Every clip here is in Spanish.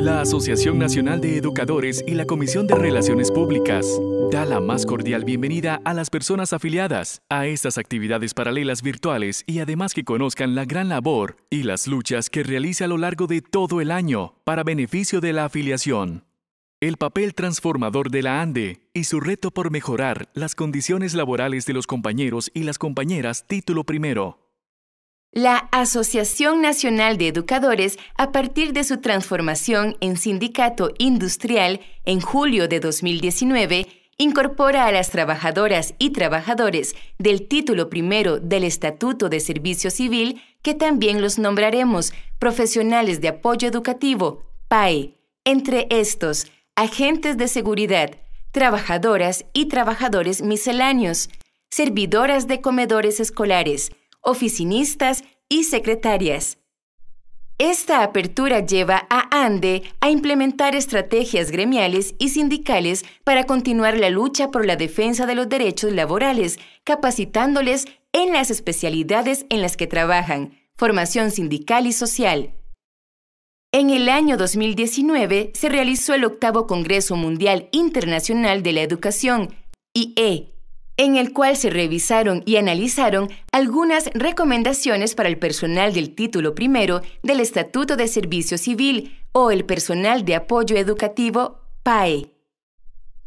La Asociación Nacional de Educadores y la Comisión de Relaciones Públicas da la más cordial bienvenida a las personas afiliadas a estas actividades paralelas virtuales y además que conozcan la gran labor y las luchas que realiza a lo largo de todo el año para beneficio de la afiliación. El papel transformador de la ANDE y su reto por mejorar las condiciones laborales de los compañeros y las compañeras título primero. La Asociación Nacional de Educadores, a partir de su transformación en sindicato industrial en julio de 2019, incorpora a las trabajadoras y trabajadores del título primero del Estatuto de Servicio Civil, que también los nombraremos profesionales de apoyo educativo, PAE, entre estos, agentes de seguridad, trabajadoras y trabajadores misceláneos, servidoras de comedores escolares, oficinistas y secretarias. Esta apertura lleva a ANDE a implementar estrategias gremiales y sindicales para continuar la lucha por la defensa de los derechos laborales, capacitándoles en las especialidades en las que trabajan, formación sindical y social. En el año 2019 se realizó el octavo Congreso Mundial Internacional de la Educación, IE, en el cual se revisaron y analizaron algunas recomendaciones para el personal del título primero del Estatuto de Servicio Civil o el personal de apoyo educativo PAE.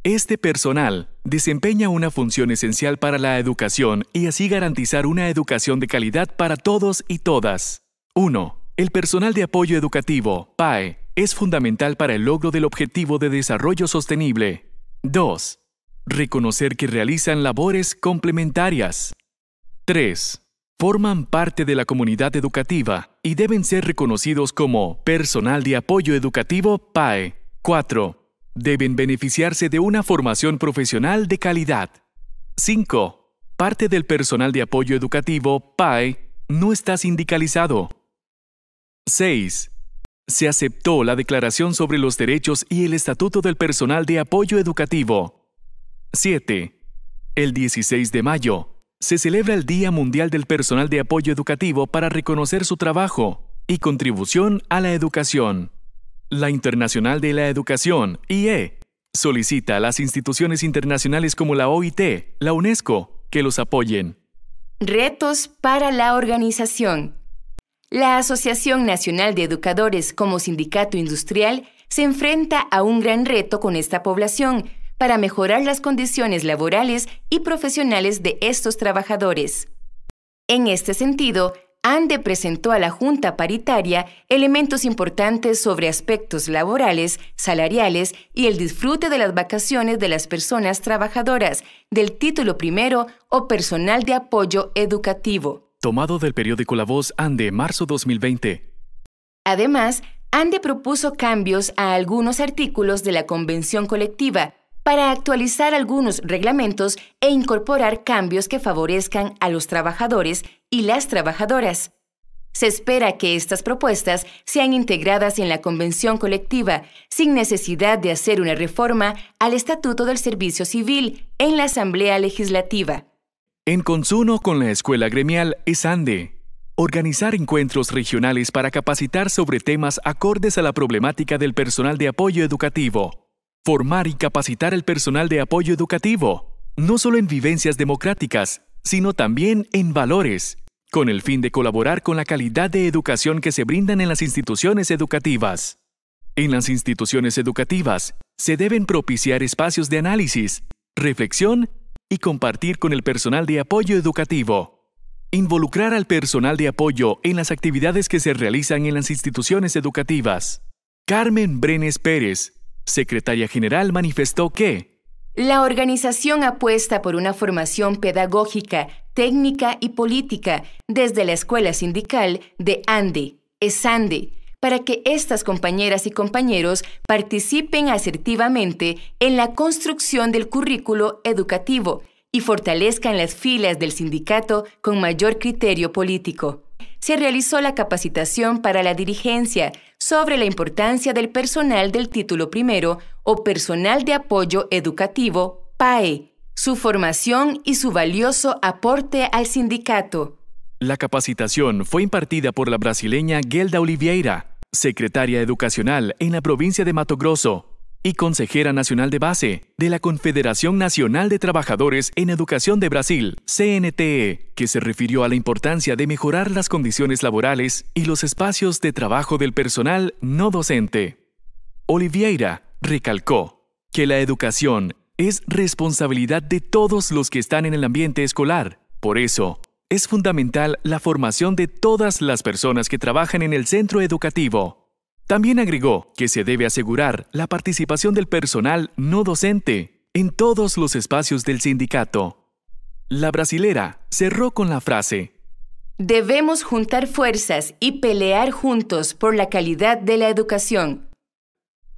Este personal desempeña una función esencial para la educación y así garantizar una educación de calidad para todos y todas. 1. El personal de apoyo educativo, PAE, es fundamental para el logro del objetivo de desarrollo sostenible. 2. Reconocer que realizan labores complementarias. 3. Forman parte de la comunidad educativa y deben ser reconocidos como personal de apoyo educativo PAE. 4. Deben beneficiarse de una formación profesional de calidad. 5. Parte del personal de apoyo educativo PAE no está sindicalizado. 6. Se aceptó la Declaración sobre los Derechos y el Estatuto del Personal de Apoyo Educativo, 7. El 16 de mayo se celebra el Día Mundial del Personal de Apoyo Educativo para reconocer su trabajo y contribución a la educación. La Internacional de la Educación, IE, solicita a las instituciones internacionales como la OIT, la UNESCO, que los apoyen. Retos para la organización. La Asociación Nacional de Educadores como sindicato industrial se enfrenta a un gran reto con esta población, para mejorar las condiciones laborales y profesionales de estos trabajadores. En este sentido, ANDE presentó a la Junta Paritaria elementos importantes sobre aspectos laborales, salariales y el disfrute de las vacaciones de las personas trabajadoras del título primero o personal de apoyo educativo. Tomado del periódico La Voz ANDE, marzo 2020. Además, ANDE propuso cambios a algunos artículos de la Convención Colectiva para actualizar algunos reglamentos e incorporar cambios que favorezcan a los trabajadores y las trabajadoras. Se espera que estas propuestas sean integradas en la convención colectiva, sin necesidad de hacer una reforma al Estatuto del Servicio Civil en la Asamblea Legislativa. En consuno con la Escuela Gremial ESANDE. Organizar encuentros regionales para capacitar sobre temas acordes a la problemática del personal de apoyo educativo Formar y capacitar al personal de apoyo educativo, no solo en vivencias democráticas, sino también en valores, con el fin de colaborar con la calidad de educación que se brindan en las instituciones educativas. En las instituciones educativas se deben propiciar espacios de análisis, reflexión y compartir con el personal de apoyo educativo. Involucrar al personal de apoyo en las actividades que se realizan en las instituciones educativas. Carmen Brenes Pérez, secretaria general, manifestó que la organización apuesta por una formación pedagógica, técnica y política desde la Escuela Sindical de ANDE, ESANDE, para que estas compañeras y compañeros participen asertivamente en la construcción del currículo educativo y fortalezcan las filas del sindicato con mayor criterio político. Se realizó la capacitación para la dirigencia, sobre la importancia del personal del título primero o personal de apoyo educativo, PAE, su formación y su valioso aporte al sindicato. La capacitación fue impartida por la brasileña Gelda Oliveira, secretaria educacional en la provincia de Mato Grosso, y consejera nacional de base de la Confederación Nacional de Trabajadores en Educación de Brasil, CNTE, que se refirió a la importancia de mejorar las condiciones laborales y los espacios de trabajo del personal no docente. Oliveira recalcó que la educación es responsabilidad de todos los que están en el ambiente escolar. Por eso, es fundamental la formación de todas las personas que trabajan en el centro educativo también agregó que se debe asegurar la participación del personal no docente en todos los espacios del sindicato. La brasilera cerró con la frase, Debemos juntar fuerzas y pelear juntos por la calidad de la educación.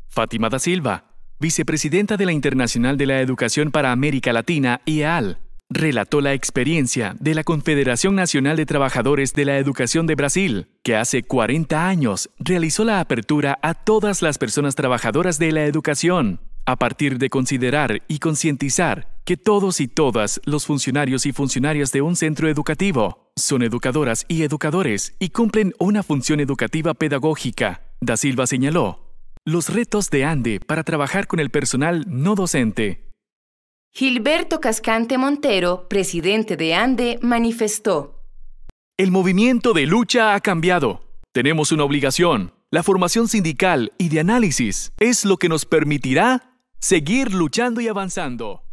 Fátima da Silva, vicepresidenta de la Internacional de la Educación para América Latina, y al, Relató la experiencia de la Confederación Nacional de Trabajadores de la Educación de Brasil, que hace 40 años realizó la apertura a todas las personas trabajadoras de la educación, a partir de considerar y concientizar que todos y todas los funcionarios y funcionarias de un centro educativo son educadoras y educadores y cumplen una función educativa pedagógica. Da Silva señaló, los retos de ANDE para trabajar con el personal no docente Gilberto Cascante Montero, presidente de ANDE, manifestó. El movimiento de lucha ha cambiado. Tenemos una obligación. La formación sindical y de análisis es lo que nos permitirá seguir luchando y avanzando.